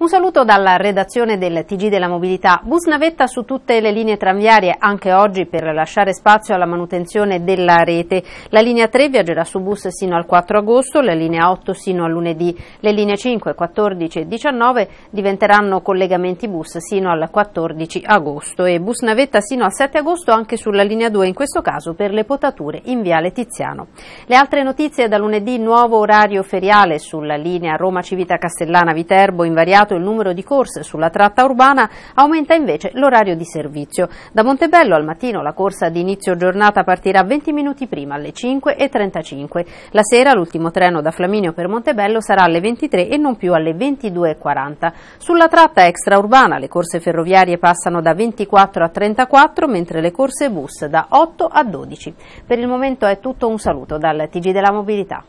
Un saluto dalla redazione del TG della Mobilità. Bus navetta su tutte le linee tranviarie anche oggi per lasciare spazio alla manutenzione della rete. La linea 3 viaggerà su bus sino al 4 agosto, la linea 8 sino a lunedì. Le linee 5, 14 e 19 diventeranno collegamenti bus sino al 14 agosto e bus navetta sino al 7 agosto anche sulla linea 2, in questo caso per le potature in Viale Tiziano. Le altre notizie da lunedì nuovo orario feriale sulla linea Roma Civita Castellana Viterbo invariato aumentato il numero di corse sulla tratta urbana, aumenta invece l'orario di servizio. Da Montebello al mattino la corsa di inizio giornata partirà 20 minuti prima alle 5.35. La sera l'ultimo treno da Flaminio per Montebello sarà alle 23 e non più alle 22.40. Sulla tratta extraurbana le corse ferroviarie passano da 24 a 34, mentre le corse bus da 8 a 12. Per il momento è tutto un saluto dal TG della Mobilità.